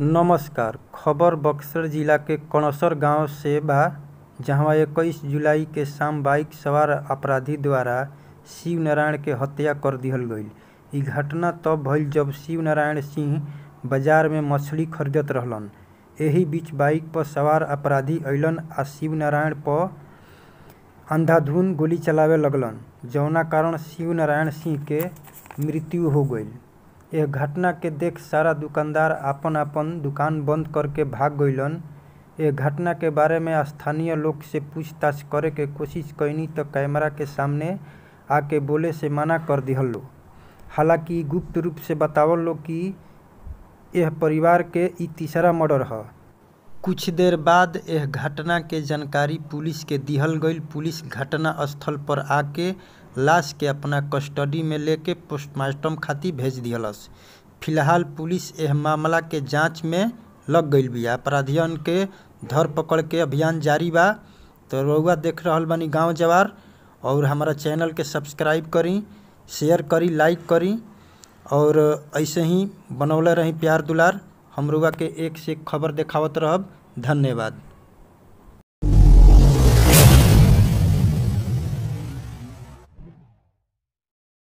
नमस्कार खबर बक्सर जिला के कणसर गांव से बा जहां इक्कीस जुलाई के शाम बाइक सवार अपराधी द्वारा शिव नारायण के हत्या कर दिहल गई इ घटना तब तो भल जब शिव नारायण सिंह बाजार में मछली खरीदत रहलन यही बीच बाइक पर सवार अपराधी अलन आ शिव नारायण पर अंधाधुन गोली चलावे लगलन जौना कारण शिव नारायण सिंह के मृत्यु हो गई यह घटना के देख सारा दुकानदार आपन आपन दुकान बंद करके भाग गईलन ए घटना के बारे में स्थानीय लोग से पूछताछ करे के कोशिश कैनी तो कैमरा के सामने आके बोले से मना कर दिहल लो हालांकि गुप्त रूप से बतावल लो कि यह परिवार के इ तीसरा मर्डर है कुछ देर बाद यह घटना के जानकारी पुलिस के दिहल गई पुलिस घटना स्थल पर आके लाश के अपना कस्टडी में लेके पोस्टमार्टम खातिर भेज दिलस फिलहाल पुलिस एह मामला के जांच में लग गई बिया अपराधियन के धर पकड़ के अभियान जारी बा तो रउआ देख रहा बनी गाँव जवार और हमारा चैनल के सब्सक्राइब करी शेयर करी लाइक करी और ऐसे ही बनौले रही प्यार दुलार हम रुआ के एक से एक खबर देखावत रह धन्यवाद